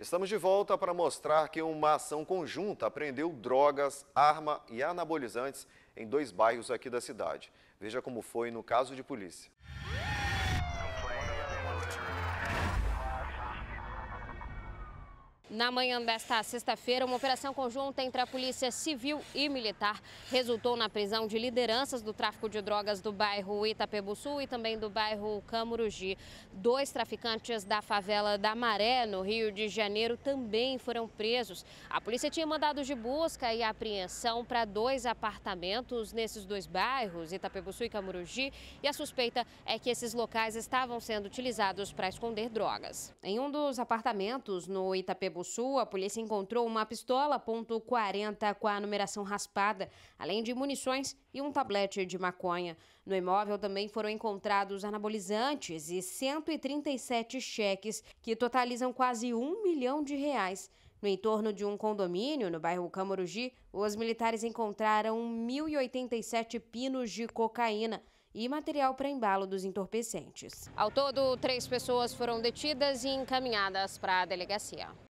Estamos de volta para mostrar que uma ação conjunta apreendeu drogas, arma e anabolizantes em dois bairros aqui da cidade. Veja como foi no caso de polícia. Na manhã desta sexta-feira, uma operação conjunta entre a Polícia Civil e Militar resultou na prisão de lideranças do tráfico de drogas do bairro Itapebussu Sul e também do bairro Camurugi. Dois traficantes da favela da Maré, no Rio de Janeiro, também foram presos. A polícia tinha mandados de busca e apreensão para dois apartamentos nesses dois bairros, Itapebussu Sul e Camurugi, e a suspeita é que esses locais estavam sendo utilizados para esconder drogas. Em um dos apartamentos no Itapebussu, Campo Sul, a polícia encontrou uma pistola .40 com a numeração raspada, além de munições e um tablete de maconha. No imóvel também foram encontrados anabolizantes e 137 cheques, que totalizam quase um milhão de reais. No entorno de um condomínio, no bairro Camorugi, os militares encontraram 1.087 pinos de cocaína e material para embalo dos entorpecentes. Ao todo, três pessoas foram detidas e encaminhadas para a delegacia.